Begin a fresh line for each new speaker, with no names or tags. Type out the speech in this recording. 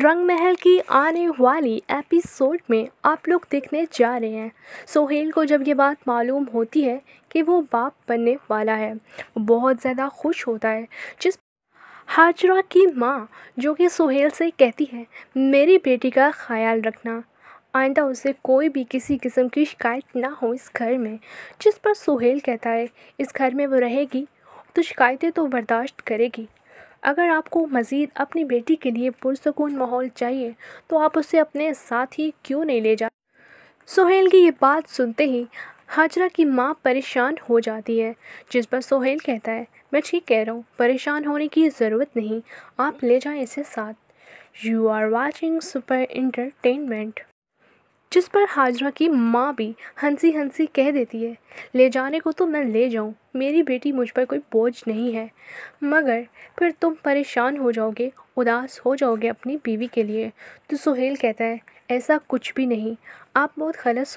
रंग महल की आने वाली एपिसोड में आप लोग देखने जा रहे हैं सोहेल को जब ये बात मालूम होती है कि वो बाप बनने वाला है वो बहुत ज़्यादा खुश होता है जिस हाजरा की माँ जो कि सोहेल से कहती है मेरी बेटी का ख्याल रखना आइंदा उसे कोई भी किसी किस्म की शिकायत ना हो इस घर में जिस पर सोहेल कहता है इस घर में वो रहेगी तो शिकायतें तो बर्दाश्त करेगी अगर आपको मज़ीद अपनी बेटी के लिए पुरसकून माहौल चाहिए तो आप उसे अपने साथ ही क्यों नहीं ले जा सोहेल की ये बात सुनते ही हाजरा की माँ परेशान हो जाती है जिस पर सोहेल कहता है मैं ठीक कह रहा हूँ परेशान होने की ज़रूरत नहीं आप ले जाएं इसे साथ you are watching super entertainment जिस पर हाजरा की माँ भी हंसी हंसी कह देती है ले जाने को तो मैं ले जाऊँ मेरी बेटी मुझ पर कोई बोझ नहीं है मगर फिर तुम परेशान हो जाओगे उदास हो जाओगे अपनी बीवी के लिए तो सुहेल कहता है ऐसा कुछ भी नहीं आप बहुत खलस